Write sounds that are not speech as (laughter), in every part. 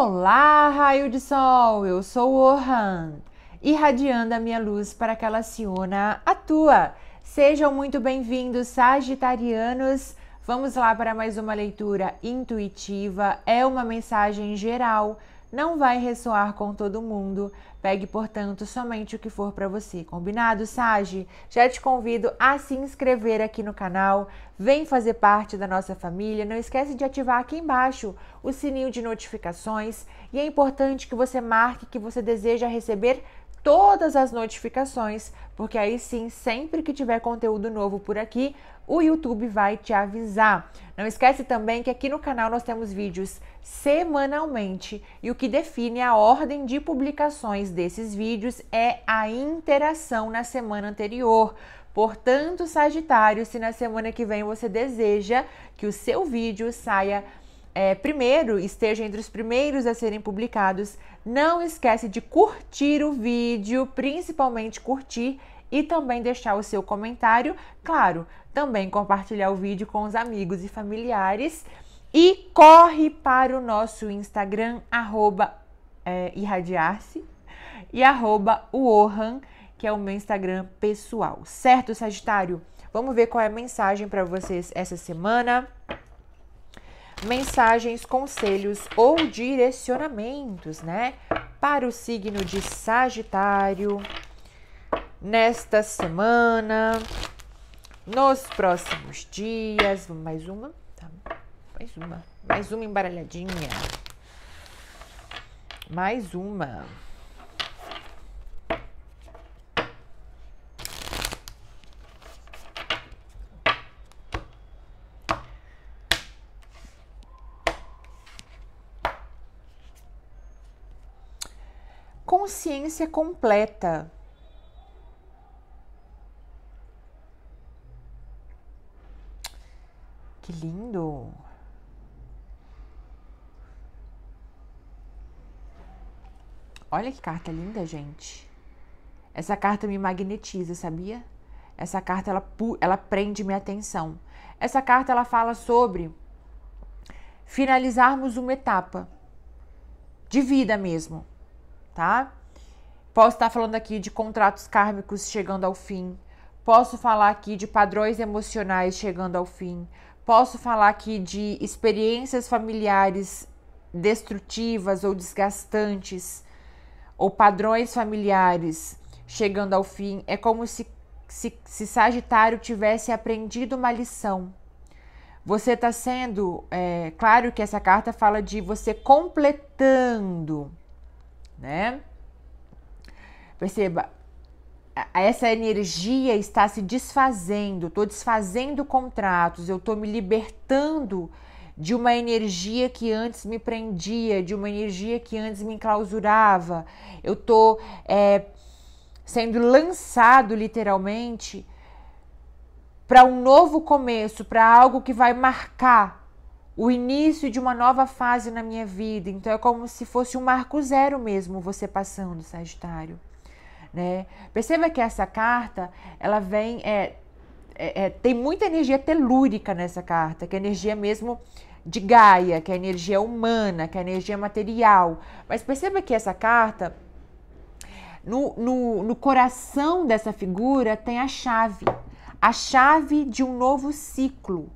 Olá, raio de sol, eu sou o Orhan, irradiando a minha luz para que ela se una à tua. Sejam muito bem-vindos, Sagitarianos. Vamos lá para mais uma leitura intuitiva, é uma mensagem geral não vai ressoar com todo mundo. Pegue, portanto, somente o que for para você. Combinado, Sage? Já te convido a se inscrever aqui no canal, vem fazer parte da nossa família. Não esquece de ativar aqui embaixo o sininho de notificações e é importante que você marque que você deseja receber todas as notificações, porque aí sim, sempre que tiver conteúdo novo por aqui, o YouTube vai te avisar. Não esquece também que aqui no canal nós temos vídeos semanalmente e o que define a ordem de publicações desses vídeos é a interação na semana anterior. Portanto, Sagitário, se na semana que vem você deseja que o seu vídeo saia é, primeiro, esteja entre os primeiros a serem publicados, não esquece de curtir o vídeo, principalmente curtir e também deixar o seu comentário. Claro, também compartilhar o vídeo com os amigos e familiares e corre para o nosso Instagram, arroba é, irradiar-se e arroba que é o meu Instagram pessoal. Certo, Sagitário? Vamos ver qual é a mensagem para vocês essa semana. Mensagens, conselhos ou direcionamentos, né? Para o signo de Sagitário nesta semana nos próximos dias. mais uma? Tá. Mais uma. Mais uma embaralhadinha. Mais uma. Consciência completa lindo! Olha que carta linda, gente. Essa carta me magnetiza, sabia? Essa carta ela, ela prende minha atenção. Essa carta ela fala sobre finalizarmos uma etapa de vida mesmo, tá? Posso estar falando aqui de contratos kármicos chegando ao fim. Posso falar aqui de padrões emocionais chegando ao fim. Posso falar aqui de experiências familiares destrutivas ou desgastantes, ou padrões familiares chegando ao fim. É como se, se, se Sagitário tivesse aprendido uma lição. Você está sendo, é, claro que essa carta fala de você completando, né? Perceba, essa energia está se desfazendo, estou desfazendo contratos, eu estou me libertando de uma energia que antes me prendia, de uma energia que antes me enclausurava. Eu estou é, sendo lançado literalmente para um novo começo, para algo que vai marcar o início de uma nova fase na minha vida. Então é como se fosse um marco zero mesmo você passando, Sagitário. Né? Perceba que essa carta, ela vem, é, é, é, tem muita energia telúrica nessa carta, que é energia mesmo de Gaia, que é energia humana, que é energia material. Mas perceba que essa carta, no, no, no coração dessa figura, tem a chave, a chave de um novo ciclo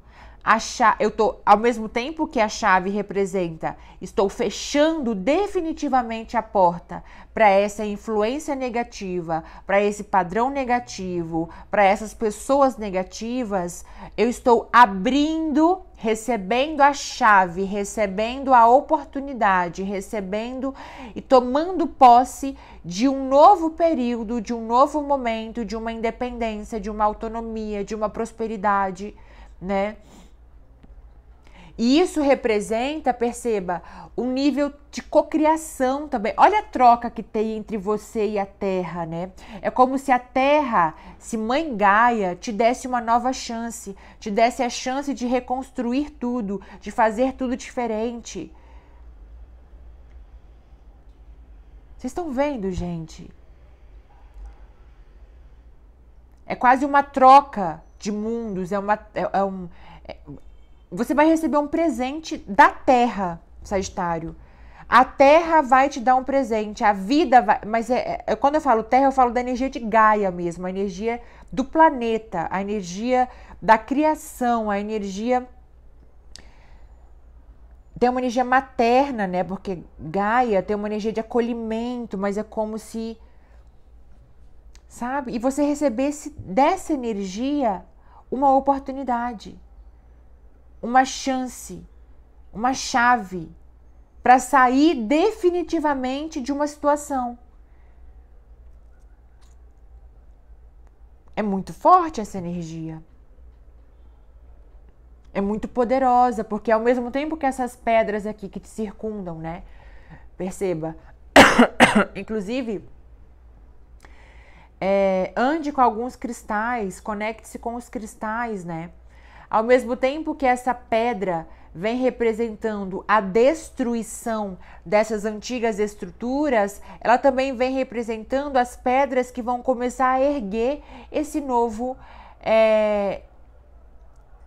achar eu tô ao mesmo tempo que a chave representa, estou fechando definitivamente a porta para essa influência negativa, para esse padrão negativo, para essas pessoas negativas, eu estou abrindo, recebendo a chave, recebendo a oportunidade, recebendo e tomando posse de um novo período, de um novo momento, de uma independência, de uma autonomia, de uma prosperidade, né? E isso representa, perceba, um nível de cocriação também. Olha a troca que tem entre você e a terra, né? É como se a terra, se mãe Gaia, te desse uma nova chance, te desse a chance de reconstruir tudo, de fazer tudo diferente. Vocês estão vendo, gente? É quase uma troca de mundos, é uma é, é um é, você vai receber um presente da terra, Sagitário. A terra vai te dar um presente, a vida vai. Mas é, é, é, quando eu falo terra, eu falo da energia de Gaia mesmo, a energia do planeta, a energia da criação, a energia. Tem uma energia materna, né? Porque Gaia tem uma energia de acolhimento, mas é como se. Sabe? E você recebesse dessa energia uma oportunidade uma chance, uma chave para sair definitivamente de uma situação. É muito forte essa energia. É muito poderosa, porque ao mesmo tempo que essas pedras aqui que te circundam, né? Perceba. (coughs) Inclusive, é, ande com alguns cristais, conecte-se com os cristais, né? Ao mesmo tempo que essa pedra vem representando a destruição dessas antigas estruturas, ela também vem representando as pedras que vão começar a erguer esse novo é,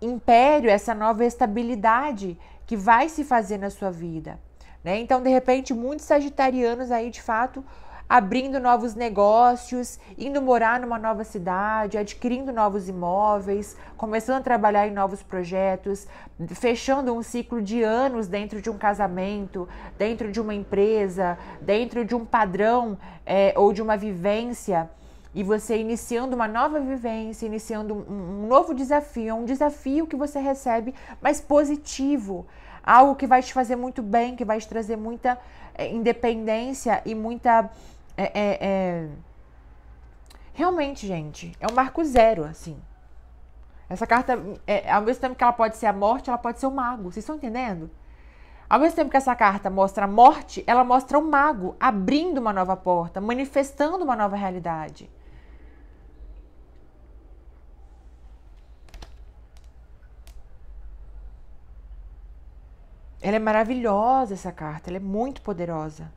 império, essa nova estabilidade que vai se fazer na sua vida. Né? Então, de repente, muitos sagitarianos aí de fato abrindo novos negócios, indo morar numa nova cidade, adquirindo novos imóveis, começando a trabalhar em novos projetos, fechando um ciclo de anos dentro de um casamento, dentro de uma empresa, dentro de um padrão é, ou de uma vivência. E você iniciando uma nova vivência, iniciando um, um novo desafio, um desafio que você recebe, mas positivo algo que vai te fazer muito bem, que vai te trazer muita é, independência e muita é, é, é, Realmente, gente, é um marco zero, assim. Essa carta, é, ao mesmo tempo que ela pode ser a morte, ela pode ser o mago. Vocês estão entendendo? Ao mesmo tempo que essa carta mostra a morte, ela mostra o mago abrindo uma nova porta, manifestando uma nova realidade. Ela é maravilhosa, essa carta, ela é muito poderosa.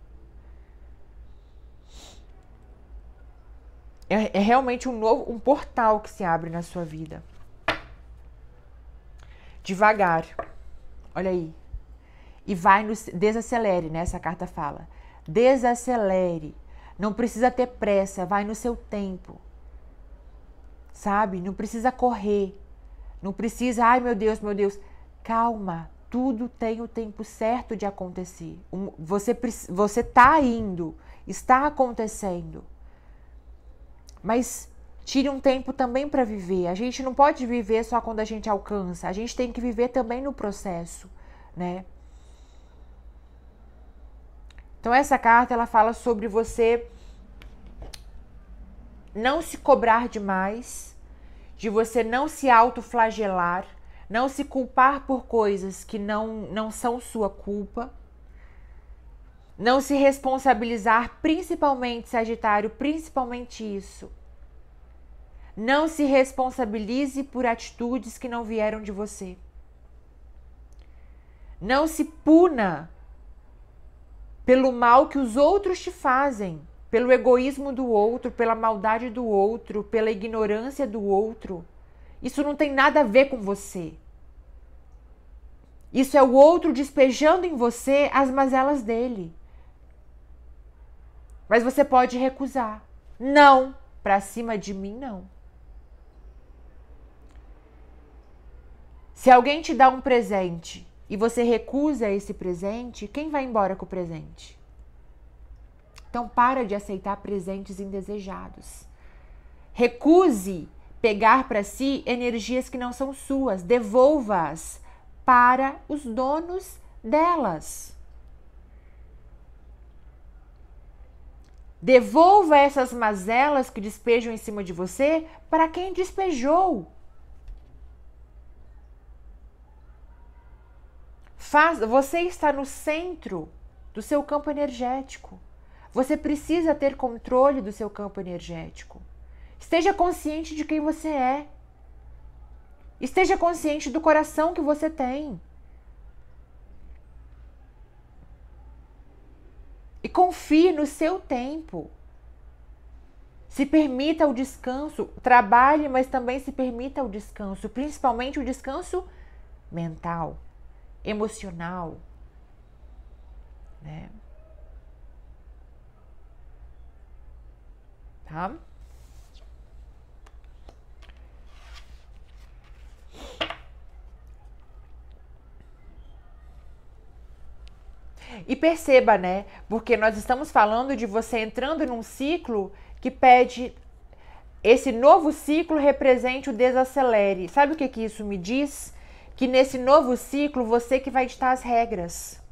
É, é realmente um novo, um portal que se abre na sua vida. Devagar. Olha aí. E vai no desacelere, né? Essa carta fala. Desacelere. Não precisa ter pressa, vai no seu tempo. Sabe? Não precisa correr. Não precisa, ai meu Deus, meu Deus. Calma, tudo tem o tempo certo de acontecer. Você, você tá indo, está acontecendo mas tire um tempo também para viver. A gente não pode viver só quando a gente alcança, a gente tem que viver também no processo, né? Então essa carta ela fala sobre você não se cobrar demais, de você não se autoflagelar, não se culpar por coisas que não não são sua culpa. Não se responsabilizar, principalmente Sagitário, principalmente isso não se responsabilize por atitudes que não vieram de você. Não se puna pelo mal que os outros te fazem, pelo egoísmo do outro, pela maldade do outro, pela ignorância do outro. Isso não tem nada a ver com você. Isso é o outro despejando em você as mazelas dele. Mas você pode recusar. Não, para cima de mim não. Se alguém te dá um presente e você recusa esse presente, quem vai embora com o presente? Então para de aceitar presentes indesejados. Recuse pegar para si energias que não são suas, devolva-as para os donos delas. Devolva essas mazelas que despejam em cima de você para quem despejou. Faz, você está no centro do seu campo energético. Você precisa ter controle do seu campo energético. Esteja consciente de quem você é. Esteja consciente do coração que você tem. E confie no seu tempo. Se permita o descanso, trabalhe, mas também se permita o descanso, principalmente o descanso mental emocional, né? Tá? E perceba, né? Porque nós estamos falando de você entrando num ciclo que pede esse novo ciclo represente o desacelere. Sabe o que, que isso me diz? que nesse novo ciclo você que vai ditar as regras.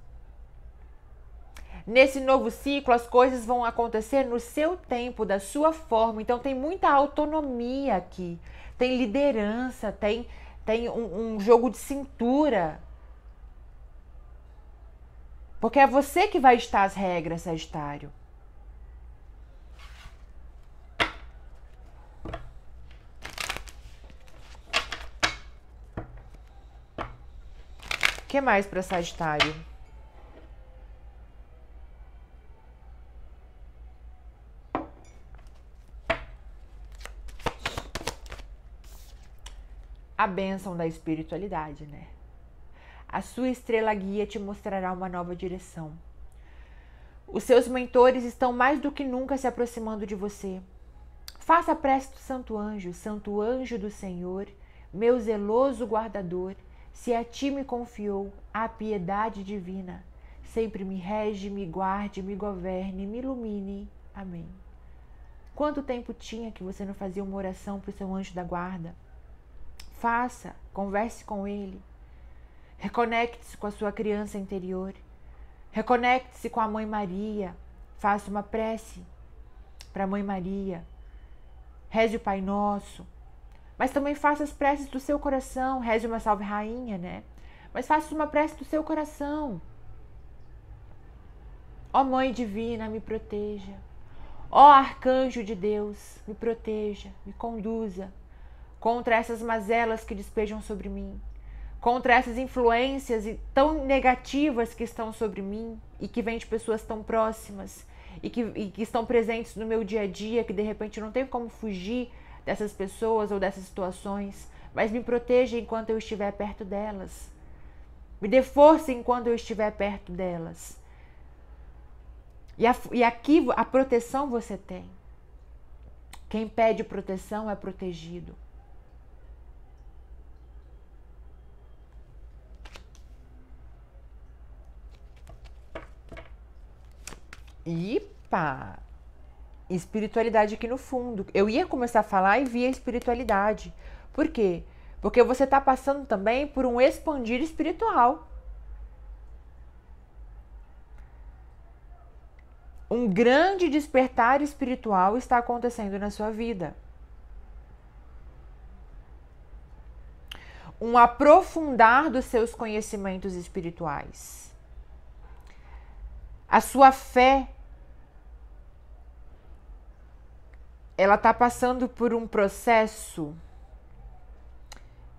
Nesse novo ciclo, as coisas vão acontecer no seu tempo, da sua forma. Então, tem muita autonomia aqui, tem liderança, tem, tem um, um jogo de cintura. Porque é você que vai estar as regras, Sagitário. O que mais para Sagitário? A bênção da espiritualidade, né? A sua estrela guia te mostrará uma nova direção. Os seus mentores estão mais do que nunca se aproximando de você. Faça a prece do Santo Anjo, Santo Anjo do Senhor, meu zeloso guardador, se a ti me confiou a piedade divina, sempre me rege, me guarde, me governe, me ilumine. Amém. Quanto tempo tinha que você não fazia uma oração para o seu anjo da guarda? Faça, converse com ele. Reconecte-se com a sua criança interior. Reconecte-se com a Mãe Maria. Faça uma prece para a Mãe Maria. Reze o Pai Nosso. Mas também faça as preces do seu coração. Reze uma salve rainha, né? Mas faça uma prece do seu coração. Ó Mãe Divina, me proteja. Ó Arcanjo de Deus, me proteja, me conduza contra essas mazelas que despejam sobre mim, contra essas influências tão negativas que estão sobre mim e que vêm de pessoas tão próximas e que, e que estão presentes no meu dia a dia, que de repente não tenho como fugir dessas pessoas ou dessas situações, mas me proteja enquanto eu estiver perto delas. Me dê força enquanto eu estiver perto delas. E, a, e aqui a proteção você tem. Quem pede proteção é protegido. Ipa! espiritualidade aqui no fundo. Eu ia começar a falar e via espiritualidade. Por quê? Porque você está passando também por um expandir espiritual. Um grande despertar espiritual está acontecendo na sua vida. Um aprofundar dos seus conhecimentos espirituais. A sua fé ela está passando por um processo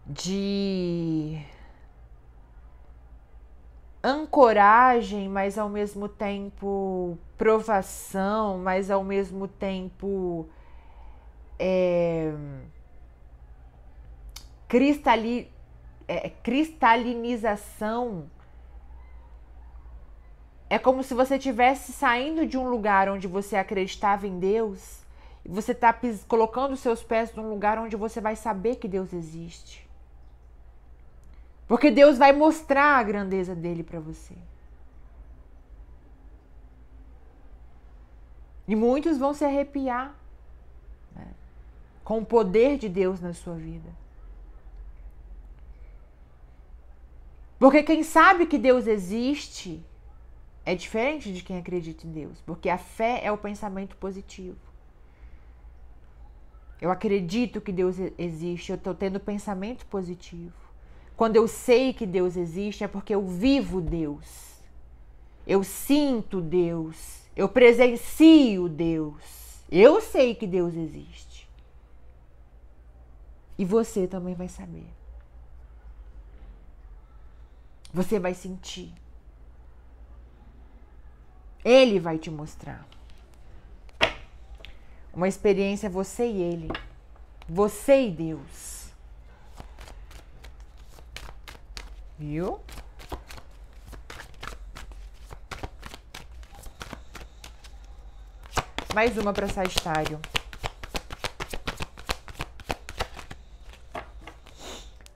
de ancoragem, mas ao mesmo tempo provação, mas ao mesmo tempo é, cristali, é, é cristalinização. É como se você tivesse saindo de um lugar onde você acreditava em Deus você está colocando os seus pés num lugar onde você vai saber que Deus existe. Porque Deus vai mostrar a grandeza dele para você. E muitos vão se arrepiar né, com o poder de Deus na sua vida. Porque quem sabe que Deus existe é diferente de quem acredita em Deus. Porque a fé é o pensamento positivo. Eu acredito que Deus existe, eu estou tendo pensamento positivo. Quando eu sei que Deus existe, é porque eu vivo Deus. Eu sinto Deus. Eu presencio Deus. Eu sei que Deus existe. E você também vai saber. Você vai sentir. Ele vai te mostrar. Uma experiência é você e ele. Você e Deus. Viu? Mais uma para Sagitário.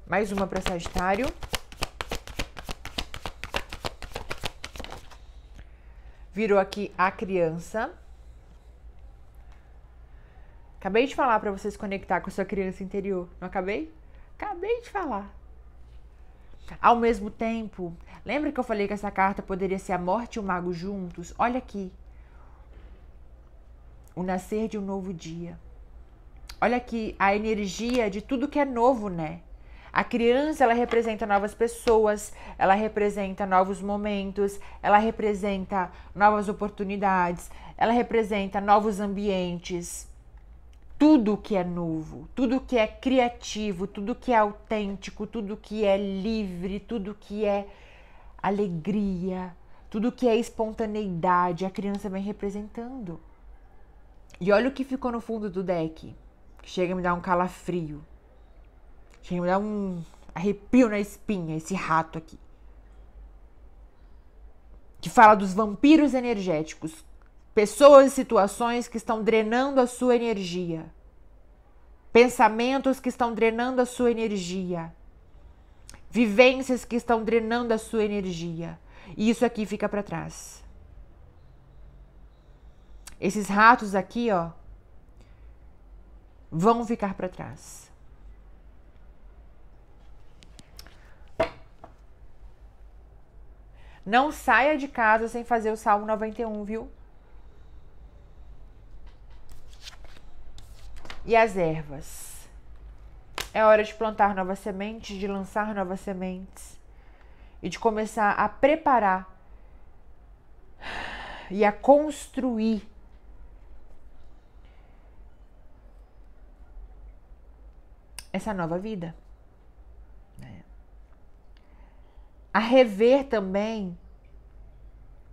Mais uma para Sagitário. Virou aqui a criança. Acabei de falar para você se conectar com a sua criança interior, não acabei? Acabei de falar. Ao mesmo tempo, lembra que eu falei que essa carta poderia ser a morte e o mago juntos? Olha aqui. O nascer de um novo dia. Olha aqui a energia de tudo que é novo, né? A criança, ela representa novas pessoas, ela representa novos momentos, ela representa novas oportunidades, ela representa novos ambientes tudo que é novo, tudo que é criativo, tudo que é autêntico, tudo que é livre, tudo que é alegria, tudo que é espontaneidade, a criança vem representando. E olha o que ficou no fundo do deck, que chega a me dar um calafrio. Chega a me dar um arrepio na espinha esse rato aqui. Que fala dos vampiros energéticos pessoas e situações que estão drenando a sua energia, pensamentos que estão drenando a sua energia, vivências que estão drenando a sua energia. E isso aqui fica para trás. Esses ratos aqui, ó, vão ficar para trás. Não saia de casa sem fazer o Salmo 91, viu? e as ervas. É hora de plantar novas sementes, de lançar novas sementes e de começar a preparar e a construir essa nova vida. É. A rever também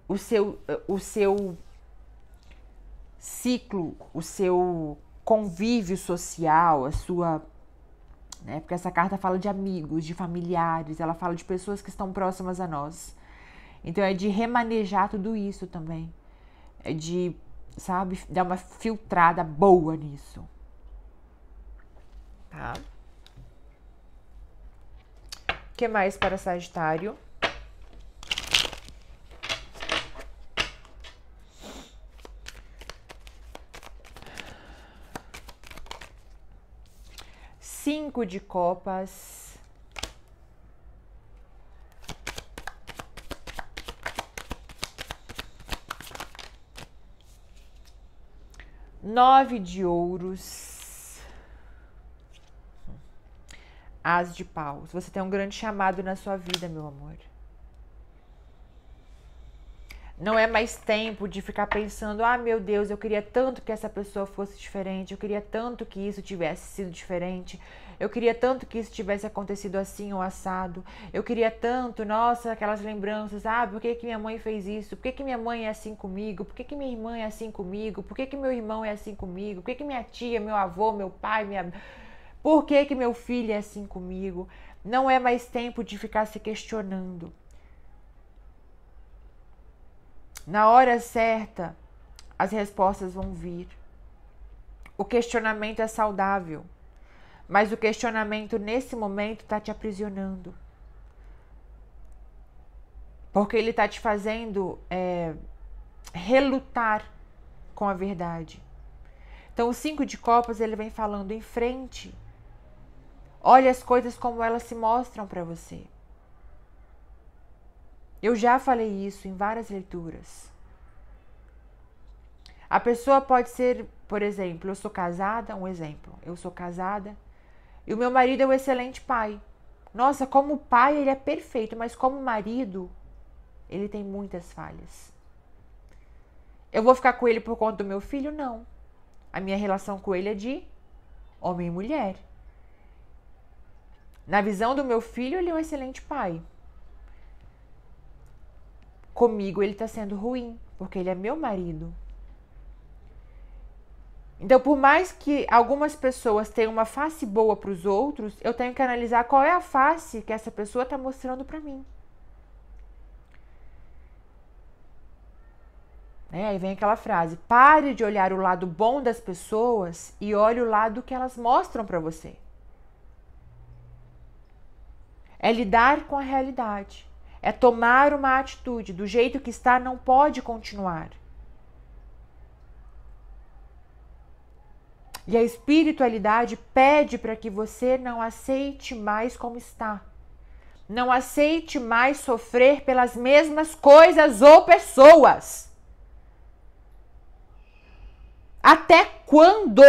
o seu, o seu ciclo, o seu convívio social, a sua. Né, porque essa carta fala de amigos, de familiares, ela fala de pessoas que estão próximas a nós. Então é de remanejar tudo isso também. É de, sabe, dar uma filtrada boa nisso. Tá? O que mais para Sagitário? de copas. Nove de ouros. As de paus. Você tem um grande chamado na sua vida, meu amor. Não é mais tempo de ficar pensando: ah, meu Deus, eu queria tanto que essa pessoa fosse diferente, eu queria tanto que isso tivesse sido diferente, eu queria tanto que isso tivesse acontecido assim ou assado, eu queria tanto, nossa, aquelas lembranças: ah, por que, que minha mãe fez isso? Por que, que minha mãe é assim comigo? Por que, que minha irmã é assim comigo? Por que, que meu irmão é assim comigo? Por que, que minha tia, meu avô, meu pai, minha. Por que, que meu filho é assim comigo? Não é mais tempo de ficar se questionando. Na hora certa, as respostas vão vir. O questionamento é saudável, mas o questionamento nesse momento está te aprisionando. Porque ele está te fazendo é, relutar com a verdade. Então, o cinco de copas ele vem falando em frente. Olha as coisas como elas se mostram para você. Eu já falei isso em várias leituras. A pessoa pode ser, por exemplo, eu sou casada, um exemplo, eu sou casada e o meu marido é um excelente pai. Nossa, como pai ele é perfeito, mas como marido ele tem muitas falhas. Eu vou ficar com ele por conta do meu filho? Não. A minha relação com ele é de homem e mulher. Na visão do meu filho, ele é um excelente pai. Comigo ele está sendo ruim, porque ele é meu marido. Então, por mais que algumas pessoas tenham uma face boa para os outros, eu tenho que analisar qual é a face que essa pessoa está mostrando para mim. É, aí vem aquela frase: pare de olhar o lado bom das pessoas e olhe o lado que elas mostram para você. É lidar com a realidade. É tomar uma atitude. Do jeito que está, não pode continuar. E a espiritualidade pede para que você não aceite mais como está. Não aceite mais sofrer pelas mesmas coisas ou pessoas. Até quando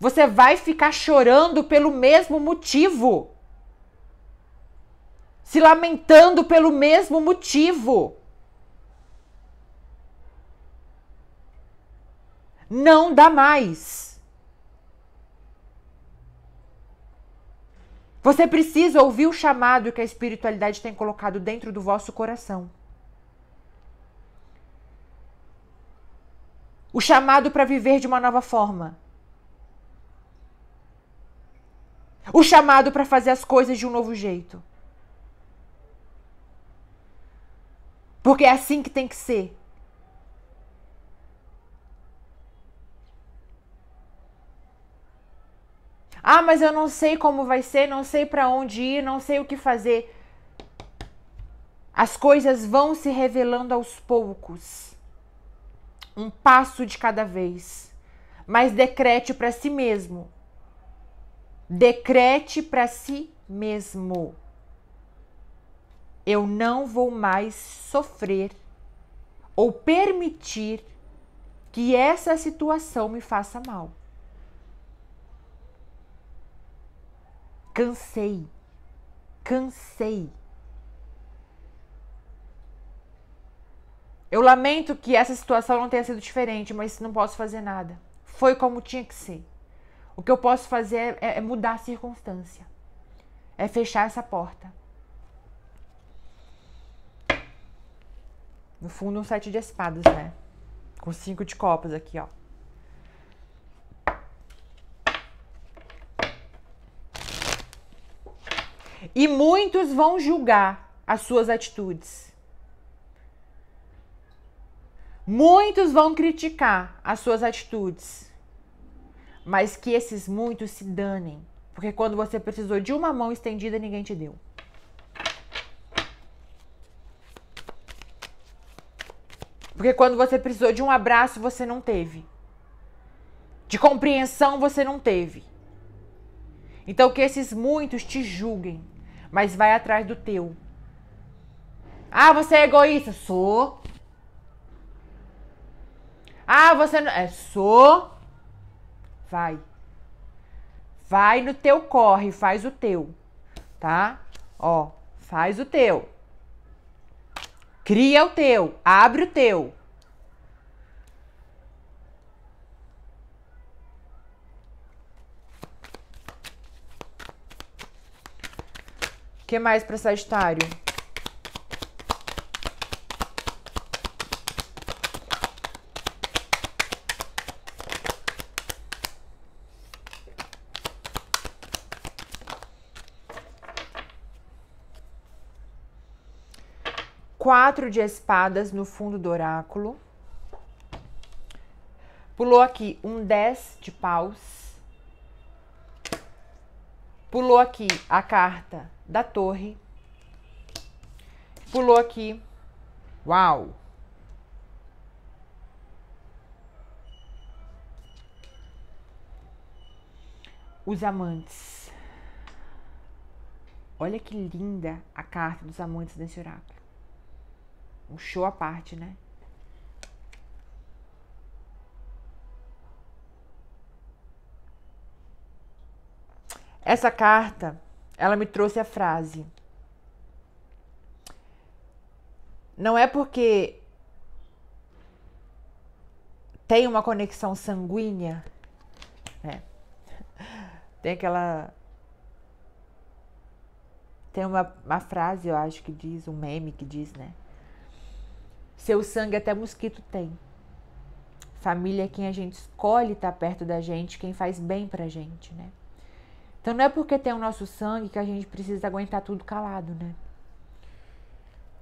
você vai ficar chorando pelo mesmo motivo? se lamentando pelo mesmo motivo. Não dá mais. Você precisa ouvir o chamado que a espiritualidade tem colocado dentro do vosso coração. O chamado para viver de uma nova forma. O chamado para fazer as coisas de um novo jeito. Porque é assim que tem que ser. Ah, mas eu não sei como vai ser, não sei para onde ir, não sei o que fazer. As coisas vão se revelando aos poucos. Um passo de cada vez. Mas decrete para si mesmo. Decrete para si mesmo eu não vou mais sofrer ou permitir que essa situação me faça mal. Cansei, cansei. Eu lamento que essa situação não tenha sido diferente, mas não posso fazer nada. Foi como tinha que ser. O que eu posso fazer é, é mudar a circunstância, é fechar essa porta No fundo, um sete de espadas, né? Com cinco de copas aqui, ó. E muitos vão julgar as suas atitudes. Muitos vão criticar as suas atitudes. Mas que esses muitos se danem. Porque quando você precisou de uma mão estendida, ninguém te deu. Porque quando você precisou de um abraço, você não teve. De compreensão, você não teve. Então que esses muitos te julguem, mas vai atrás do teu. Ah, você é egoísta? Sou. Ah, você não. É, sou. Vai. Vai no teu corre, faz o teu. Tá? Ó, faz o teu. Cria o teu, abre o teu. O que mais para Sagitário? quatro de espadas no fundo do oráculo. Pulou aqui um 10 de paus. Pulou aqui a carta da torre. Pulou aqui. Uau! Os amantes. Olha que linda a carta dos amantes nesse oráculo um show à parte, né? Essa carta, ela me trouxe a frase. Não é porque tem uma conexão sanguínea, né? (laughs) Tem aquela tem uma, uma frase, eu acho que diz, um meme que diz, né? Seu sangue até mosquito tem. Família é quem a gente escolhe estar tá perto da gente, quem faz bem pra gente, né? Então não é porque tem o nosso sangue que a gente precisa aguentar tudo calado, né?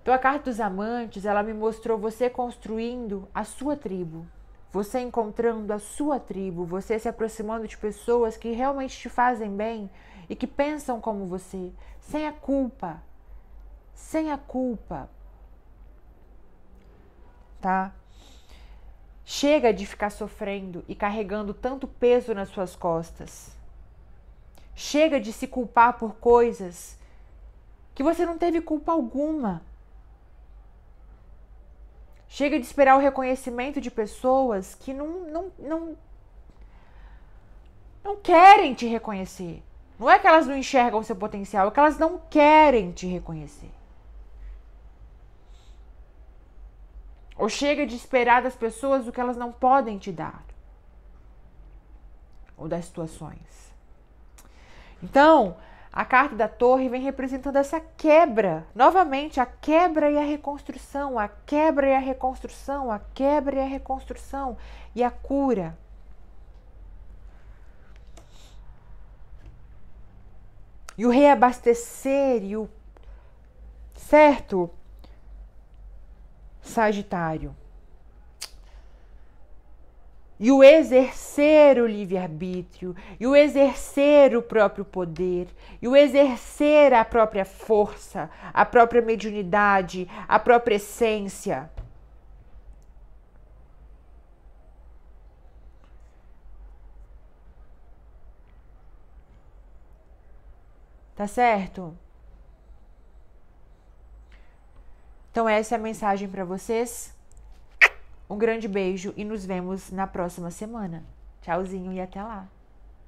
Então a carta dos amantes, ela me mostrou você construindo a sua tribo, você encontrando a sua tribo, você se aproximando de pessoas que realmente te fazem bem e que pensam como você, sem a culpa, sem a culpa, tá? Chega de ficar sofrendo e carregando tanto peso nas suas costas. Chega de se culpar por coisas que você não teve culpa alguma. Chega de esperar o reconhecimento de pessoas que não, não, não, não querem te reconhecer. Não é que elas não enxergam o seu potencial, é que elas não querem te reconhecer. Ou chega de esperar das pessoas o que elas não podem te dar. Ou das situações. Então, a carta da torre vem representando essa quebra, novamente, a quebra e a reconstrução, a quebra e a reconstrução, a quebra e a reconstrução e a cura. E o reabastecer e o certo Sagitário. E o exercer o livre-arbítrio, e o exercer o próprio poder, e o exercer a própria força, a própria mediunidade, a própria essência. Tá certo? Então, essa é a mensagem para vocês. Um grande beijo e nos vemos na próxima semana. Tchauzinho e até lá!